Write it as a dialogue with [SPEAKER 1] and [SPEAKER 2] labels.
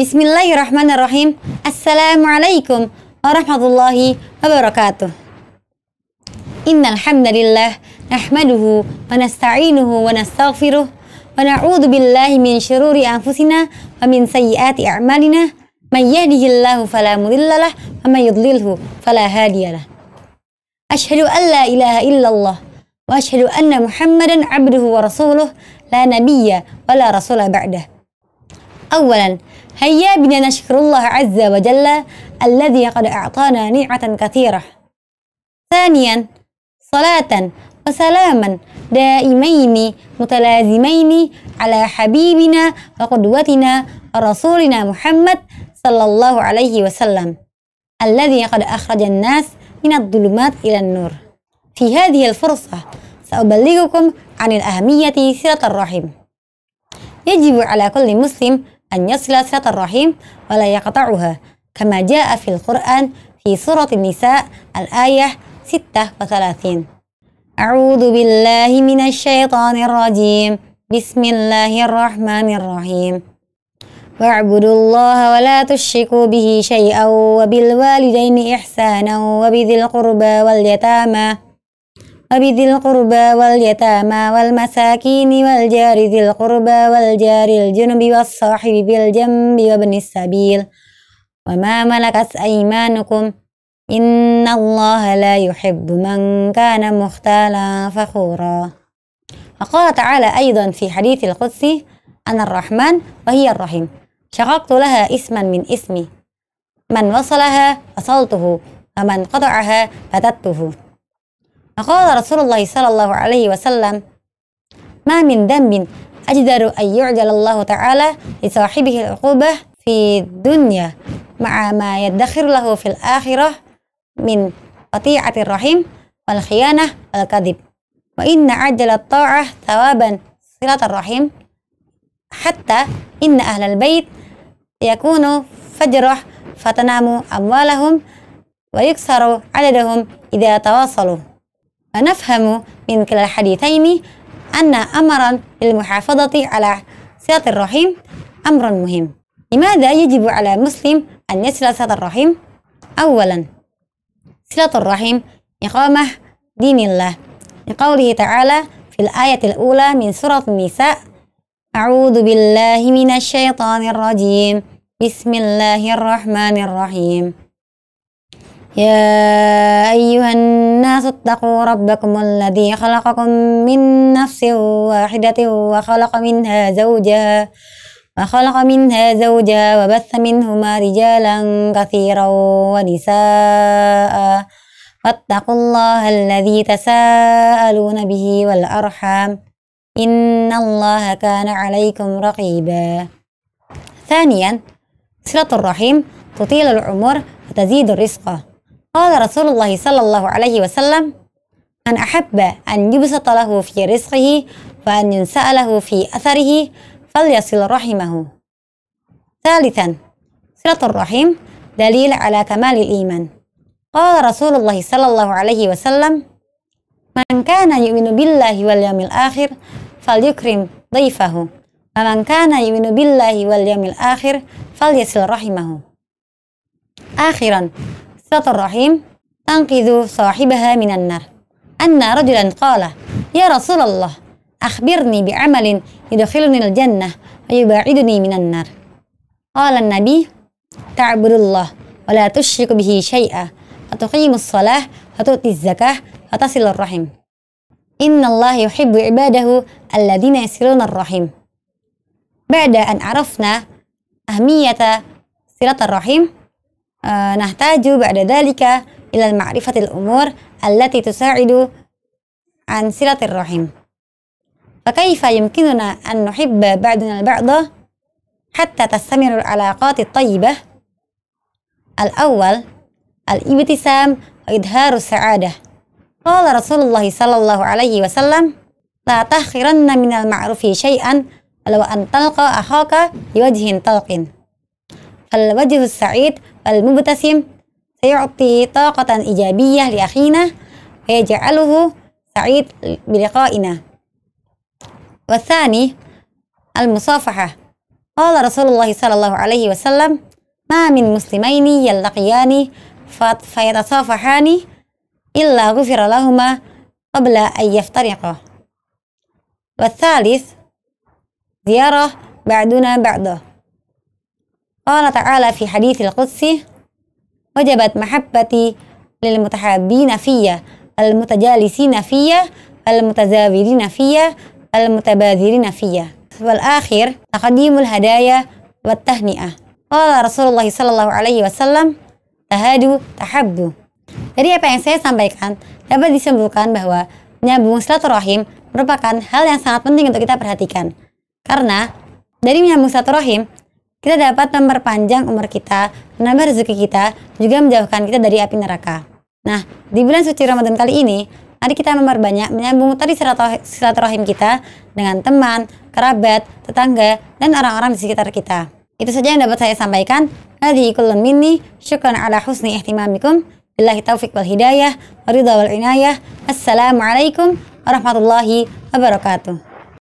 [SPEAKER 1] بسم الله الرحمن الرحيم السلام عليكم ورحمة الله وبركاته إن الحمد لله نحمده ونستعينه ونستغفره ونعوذ بالله من شرور أنفسنا ومن سيئات أعمالنا من يهده الله فلا مضل له ومن يضلله فلا هادي له أشهد أن لا إله إلا الله وأشهد أن محمدا عبده ورسوله لا نبي ولا رسول بعده أولا هيا بنا نشكر الله عز وجل الذي قد أعطانا نعمة كثيرة ثانيا صلاة وسلاما دائمين متلازمين على حبيبنا وقدوتنا رسولنا محمد صلى الله عليه وسلم الذي قد أخرج الناس من الظلمات إلى النور في هذه الفرصة سأبلغكم عن الأهمية سيرة الرحم يجب على كل مسلم أن يصل صلة الرحيم ولا يقطعها كما جاء في القرآن في سورة النساء الآية 36 أعوذ بالله من الشيطان الرجيم بسم الله الرحمن الرحيم واعبدوا الله ولا تشركوا به شيئا وبالوالدين إحسانا وبذي القربى واليتامى وبذي القربى واليتامى والمساكين والجار ذي القربى والجار الجنب والصاحب بالجنب وابن السبيل وما ملكت أيمانكم إن الله لا يحب من كان مختالا فخورا وقال تعالى أيضا في حديث القدسي أنا الرحمن وهي الرحيم شققت لها اسما من اسمي من وصلها وصلته ومن قطعها فتته فقال رسول الله صلى الله عليه وسلم ما من ذنب أجدر أن يعجل الله تعالى لصاحبه العقوبة في الدنيا مع ما يدخر له في الآخرة من قطيعة الرحم والخيانة والكذب وإن عجل الطاعة ثوابا صلة الرحم حتى إن أهل البيت يكونوا فجرة فتنام أموالهم ويكسر عددهم إذا تواصلوا فنفهم من كلا الحديثين أن أمرا للمحافظة على صلة الرحم أمر مهم لماذا يجب على مسلم أن يصل صلة الرحم؟ أولا صلة الرحم إقامة دين الله لقوله تعالى في الآية الأولى من سورة النساء أعوذ بالله من الشيطان الرجيم بسم الله الرحمن الرحيم يا أيها الناس اتقوا ربكم الذي خلقكم من نفس واحدة وخلق منها زوجها وخلق منها زوجها وبث منهما رجالا كثيرا ونساء واتقوا الله الذي تساءلون به والأرحام إن الله كان عليكم رقيبا ثانيا صلة الرحيم تطيل العمر وتزيد الرزق قال رسول الله صلى الله عليه وسلم من أحب أن يبسط له في رزقه وأن ينسأ له في أثره فليصل رحمه ثالثا صلة الرحم دليل على كمال الإيمان قال رسول الله صلى الله عليه وسلم من كان يؤمن بالله واليوم الآخر فليكرم ضيفه ومن كان يؤمن بالله واليوم الآخر فليصل رحمه آخرا صراط الرحيم أنقذوا صاحبها من النار أن رجلا قال يا رسول الله أخبرني بعمل يدخلني الجنة ويباعدني من النار قال النبي تعبد الله ولا تشرك به شيئا وتقيم الصلاة وتؤتي الزكاة وتصل الرحم إن الله يحب عباده الذين يصلون الرحم بعد أن عرفنا أهمية صلة الرحم آه، نحتاج بعد ذلك إلى معرفة الأمور التي تساعد عن صلة الرحم فكيف يمكننا أن نحب بعضنا البعض حتى تستمر العلاقات الطيبة؟ الأول الابتسام وإظهار السعادة قال رسول الله صلى الله عليه وسلم لا تحقرن من المعروف شيئا ولو أن تلقى أخاك بوجه طلق فالوجه السعيد المبتسم سيعطي طاقة إيجابية لأخينا ويجعله سعيد بلقائنا والثاني المصافحة قال رسول الله صلى الله عليه وسلم ما من مسلمين يلتقيان فيتصافحان إلا غفر لهما قبل أن يفترقا والثالث زيارة بعدنا بعضه Allah ta'ala fi al qudsi wajabat mahabbati lil mutahabbina fiyya al mutajalisina fiyya al mutazawirina fiyya al mutabadzirina fiyya wal akhir taqdimul hadaya wat tahni'ah Allah Rasulullah sallallahu alaihi wasallam tahadu tahabbu Jadi apa yang saya sampaikan dapat disimpulkan bahwa menyambung silaturahim merupakan hal yang sangat penting untuk kita perhatikan karena dari menyambung silaturahim kita dapat memperpanjang umur kita, menambah rezeki kita, juga menjauhkan kita dari api neraka. Nah, di bulan suci Ramadan kali ini, mari kita memperbanyak menyambung tadi silaturahim kita dengan teman, kerabat, tetangga, dan orang-orang di sekitar kita. Itu saja yang dapat saya sampaikan. Hadi kullun minni, syukran ala husni ihtimamikum. Billahi taufiq wal hidayah, waridha wal inayah. Assalamualaikum warahmatullahi wabarakatuh.